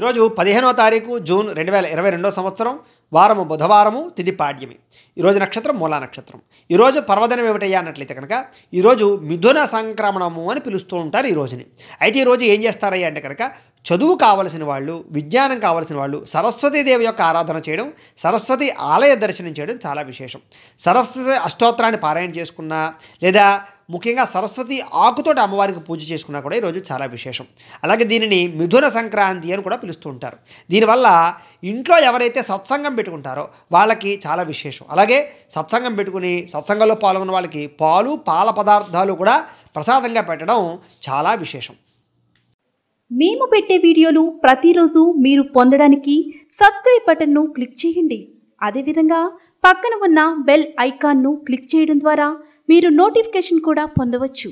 ఈరోజు పదిహేనో తారీఖు జూన్ రెండు వేల ఇరవై రెండో సంవత్సరం వారము బుధవారము తిది పాడ్యమి ఈరోజు నక్షత్రం మూలా నక్షత్రం ఈరోజు పర్వదనం ఏమిటయ్యా అన్నట్లయితే కనుక ఈరోజు మిథున సంక్రమణము అని పిలుస్తూ ఉంటారు ఈ రోజుని అయితే ఈరోజు ఏం చేస్తారయ్యా అంటే కనుక చదువు కావలసిన వాళ్ళు విజ్ఞానం కావలసిన వాళ్ళు దేవి యొక్క ఆరాధన చేయడం సరస్వతి ఆలయ దర్శనం చేయడం చాలా విశేషం సరస్వతి అష్టోత్తరాన్ని పారాయణ చేసుకున్నా లేదా ముఖ్యంగా సరస్వతి ఆకుతోటి అమ్మవారికి పూజ చేసుకున్నా కూడా ఈరోజు చాలా విశేషం అలాగే దీనిని మిథున సంక్రాంతి అని కూడా పిలుస్తూ ఉంటారు దీనివల్ల ఇంట్లో ఎవరైతే సత్సంగం పెట్టుకుంటారో వాళ్ళకి చాలా విశేషం అలాగే సత్సంగం పెట్టుకుని సత్సంగంలో పాల్గొన్న వాళ్ళకి పాలు పాల పదార్థాలు కూడా ప్రసాదంగా పెట్టడం చాలా విశేషం మేము పెట్టే వీడియోలు ప్రతిరోజు మీరు పొందడానికి సబ్స్క్రైబ్ బటన్ను క్లిక్ చేయండి అదేవిధంగా పక్కన ఉన్న బెల్ ఐకాన్ను క్లిక్ చేయడం ద్వారా మీరు నోటిఫికేషన్ కూడా పొందవచ్చు